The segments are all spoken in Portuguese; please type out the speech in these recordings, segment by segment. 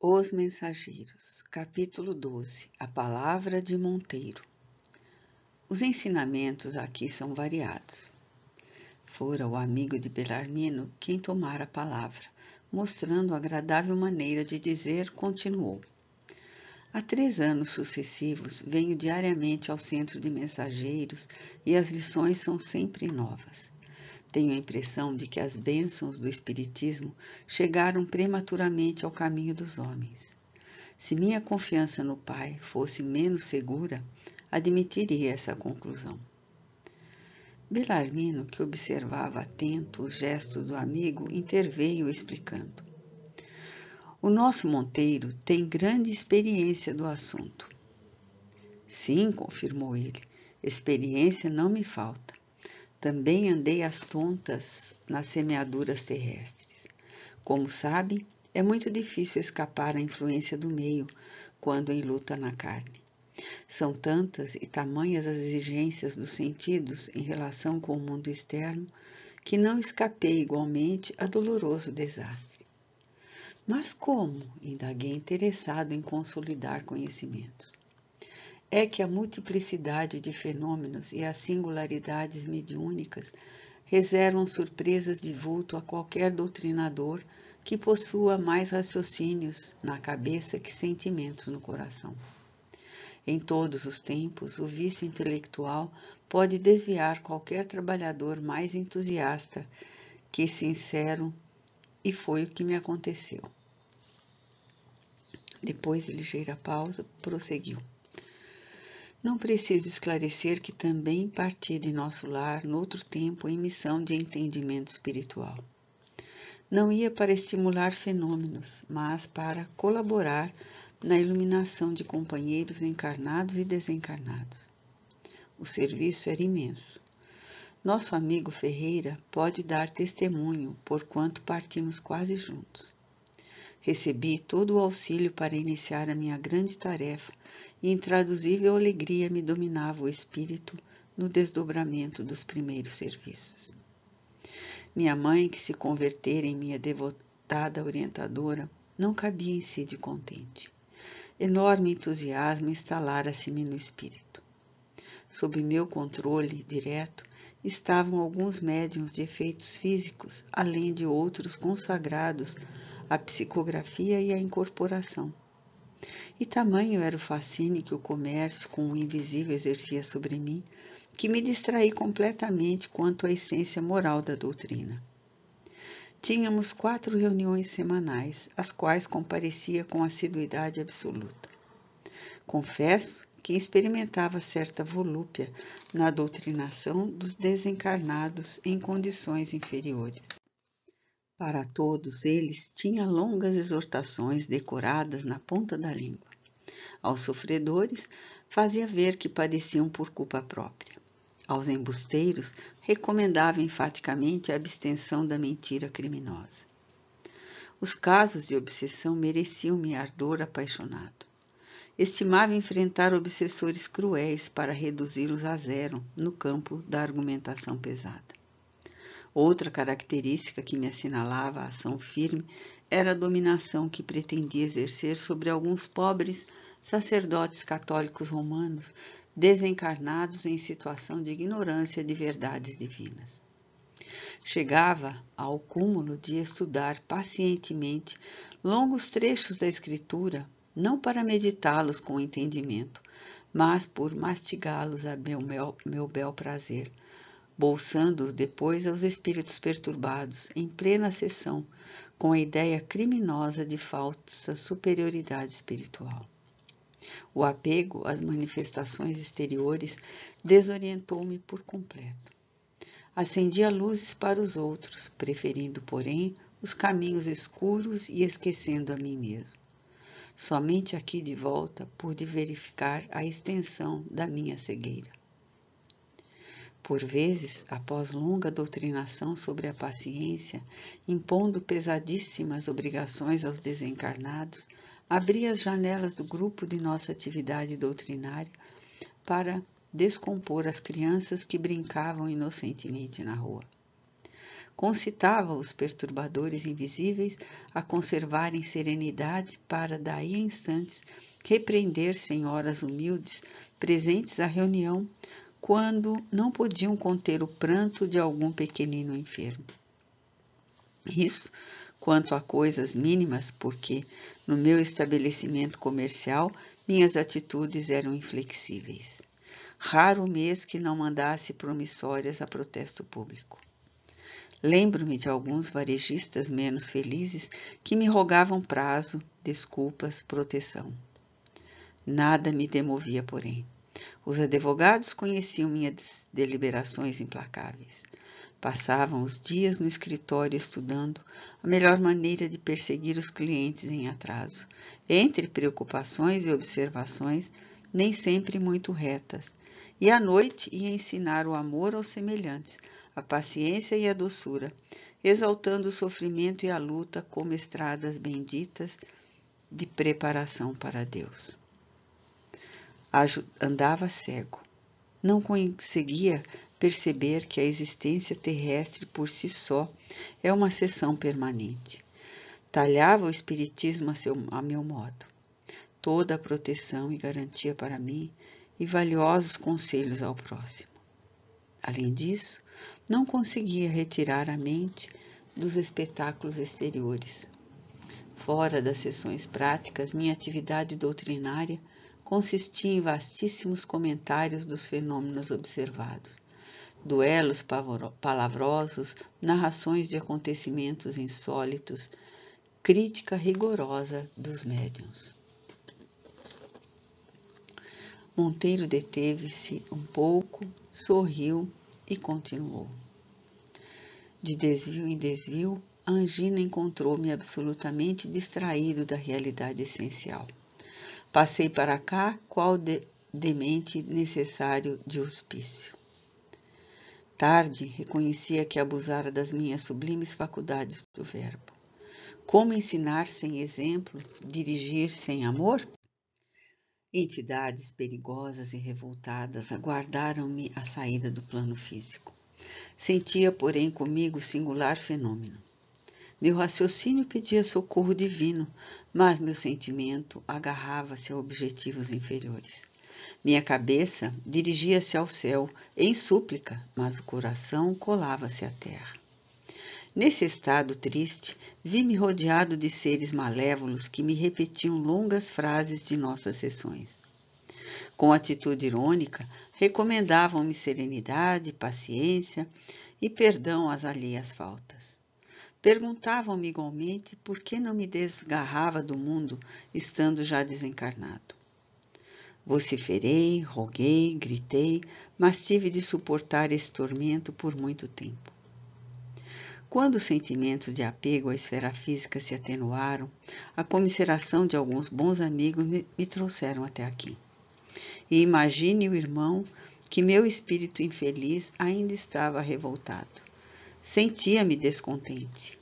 Os Mensageiros, capítulo 12 A Palavra de Monteiro Os ensinamentos aqui são variados. Fora o amigo de Belarmino quem tomara a palavra, mostrando agradável maneira de dizer, continuou. Há três anos sucessivos venho diariamente ao centro de mensageiros e as lições são sempre novas. Tenho a impressão de que as bênçãos do Espiritismo chegaram prematuramente ao caminho dos homens. Se minha confiança no Pai fosse menos segura, admitiria essa conclusão. Belarmino, que observava atento os gestos do amigo, interveio explicando. O nosso Monteiro tem grande experiência do assunto. Sim, confirmou ele, experiência não me falta também andei às tontas nas semeaduras terrestres. Como sabem, é muito difícil escapar à influência do meio quando em luta na carne. São tantas e tamanhas as exigências dos sentidos em relação com o mundo externo que não escapei igualmente a doloroso desastre. Mas como? indaguei interessado em consolidar conhecimentos é que a multiplicidade de fenômenos e as singularidades mediúnicas reservam surpresas de vulto a qualquer doutrinador que possua mais raciocínios na cabeça que sentimentos no coração. Em todos os tempos, o vício intelectual pode desviar qualquer trabalhador mais entusiasta que sincero, e foi o que me aconteceu. Depois de ligeira pausa, prosseguiu. Não preciso esclarecer que também parti de nosso lar noutro tempo em missão de entendimento espiritual. Não ia para estimular fenômenos, mas para colaborar na iluminação de companheiros encarnados e desencarnados. O serviço era imenso. Nosso amigo Ferreira pode dar testemunho, porquanto partimos quase juntos. Recebi todo o auxílio para iniciar a minha grande tarefa e intraduzível alegria me dominava o espírito no desdobramento dos primeiros serviços. Minha mãe, que se convertera em minha devotada orientadora, não cabia em si de contente. Enorme entusiasmo instalara-se-me no espírito. Sob meu controle direto estavam alguns médiums de efeitos físicos, além de outros consagrados a psicografia e a incorporação. E tamanho era o fascínio que o comércio com o invisível exercia sobre mim, que me distraí completamente quanto à essência moral da doutrina. Tínhamos quatro reuniões semanais, às quais comparecia com assiduidade absoluta. Confesso que experimentava certa volúpia na doutrinação dos desencarnados em condições inferiores. Para todos eles tinha longas exortações decoradas na ponta da língua. Aos sofredores fazia ver que padeciam por culpa própria. Aos embusteiros recomendava enfaticamente a abstenção da mentira criminosa. Os casos de obsessão mereciam-me ardor apaixonado. Estimava enfrentar obsessores cruéis para reduzi-los a zero no campo da argumentação pesada. Outra característica que me assinalava a ação firme era a dominação que pretendia exercer sobre alguns pobres sacerdotes católicos romanos desencarnados em situação de ignorância de verdades divinas. Chegava ao cúmulo de estudar pacientemente longos trechos da Escritura, não para meditá-los com entendimento, mas por mastigá-los a meu, meu, meu bel prazer, bolsando depois aos espíritos perturbados, em plena sessão, com a ideia criminosa de falsa superioridade espiritual. O apego às manifestações exteriores desorientou-me por completo. Acendia luzes para os outros, preferindo, porém, os caminhos escuros e esquecendo a mim mesmo. Somente aqui de volta pude verificar a extensão da minha cegueira. Por vezes, após longa doutrinação sobre a paciência, impondo pesadíssimas obrigações aos desencarnados, abri as janelas do grupo de nossa atividade doutrinária para descompor as crianças que brincavam inocentemente na rua. Concitava os perturbadores invisíveis a conservarem serenidade para, daí a instantes, repreender senhoras humildes presentes à reunião quando não podiam conter o pranto de algum pequenino enfermo. Isso quanto a coisas mínimas, porque no meu estabelecimento comercial minhas atitudes eram inflexíveis. Raro mês que não mandasse promissórias a protesto público. Lembro-me de alguns varejistas menos felizes que me rogavam prazo, desculpas, proteção. Nada me demovia, porém. Os advogados conheciam minhas deliberações implacáveis. Passavam os dias no escritório estudando a melhor maneira de perseguir os clientes em atraso, entre preocupações e observações nem sempre muito retas, e à noite ia ensinar o amor aos semelhantes, a paciência e a doçura, exaltando o sofrimento e a luta como estradas benditas de preparação para Deus andava cego. Não conseguia perceber que a existência terrestre por si só é uma sessão permanente. Talhava o Espiritismo a, seu, a meu modo. Toda a proteção e garantia para mim e valiosos conselhos ao próximo. Além disso, não conseguia retirar a mente dos espetáculos exteriores. Fora das sessões práticas, minha atividade doutrinária consistia em vastíssimos comentários dos fenômenos observados, duelos palavrosos, narrações de acontecimentos insólitos, crítica rigorosa dos médiuns. Monteiro deteve-se um pouco, sorriu e continuou. De desvio em desvio, a Angina encontrou-me absolutamente distraído da realidade essencial. Passei para cá qual de, demente necessário de hospício. Tarde reconhecia que abusara das minhas sublimes faculdades do verbo. Como ensinar sem exemplo, dirigir sem amor? Entidades perigosas e revoltadas aguardaram-me a saída do plano físico. Sentia, porém, comigo singular fenômeno. Meu raciocínio pedia socorro divino, mas meu sentimento agarrava-se a objetivos inferiores. Minha cabeça dirigia-se ao céu em súplica, mas o coração colava-se à terra. Nesse estado triste, vi-me rodeado de seres malévolos que me repetiam longas frases de nossas sessões. Com atitude irônica, recomendavam-me serenidade, paciência e perdão às alheias faltas. Perguntavam-me igualmente por que não me desgarrava do mundo, estando já desencarnado. Vociferei, roguei, gritei, mas tive de suportar esse tormento por muito tempo. Quando os sentimentos de apego à esfera física se atenuaram, a comisseração de alguns bons amigos me, me trouxeram até aqui. E imagine o irmão que meu espírito infeliz ainda estava revoltado sentia-me descontente.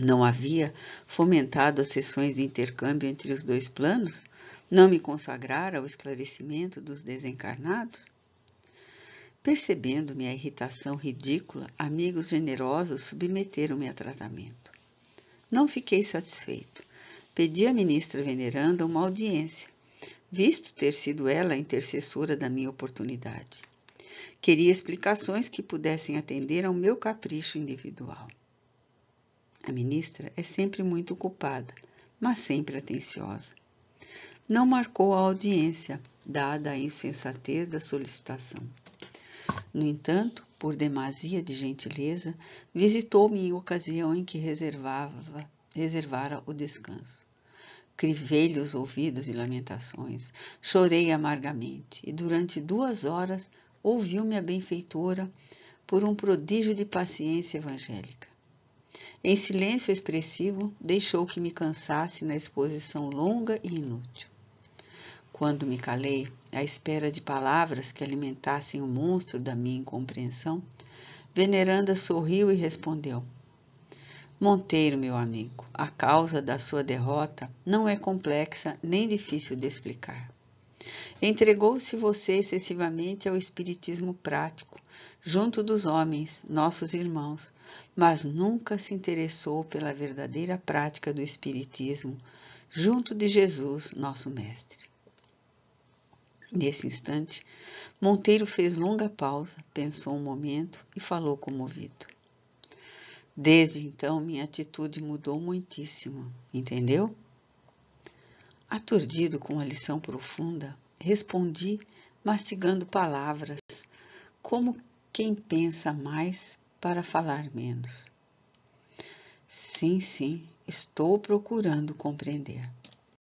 Não havia fomentado as sessões de intercâmbio entre os dois planos? Não me consagrara ao esclarecimento dos desencarnados? Percebendo-me a irritação ridícula, amigos generosos submeteram-me a tratamento. Não fiquei satisfeito. Pedi à ministra veneranda uma audiência, visto ter sido ela a intercessora da minha oportunidade. Queria explicações que pudessem atender ao meu capricho individual. A ministra é sempre muito ocupada, mas sempre atenciosa. Não marcou a audiência, dada a insensatez da solicitação. No entanto, por demasia de gentileza, visitou-me em ocasião em que reservava, reservara o descanso. Crivei-lhe os ouvidos de lamentações, chorei amargamente e durante duas horas ouviu-me a benfeitora por um prodígio de paciência evangélica. Em silêncio expressivo, deixou que me cansasse na exposição longa e inútil. Quando me calei, à espera de palavras que alimentassem o monstro da minha incompreensão, Veneranda sorriu e respondeu: Monteiro, meu amigo, a causa da sua derrota não é complexa nem difícil de explicar. Entregou-se você excessivamente ao espiritismo prático, junto dos homens, nossos irmãos, mas nunca se interessou pela verdadeira prática do espiritismo, junto de Jesus, nosso Mestre. Nesse instante, Monteiro fez longa pausa, pensou um momento e falou comovido. Desde então, minha atitude mudou muitíssimo, entendeu? Aturdido com a lição profunda, Respondi mastigando palavras, como quem pensa mais para falar menos. Sim, sim, estou procurando compreender.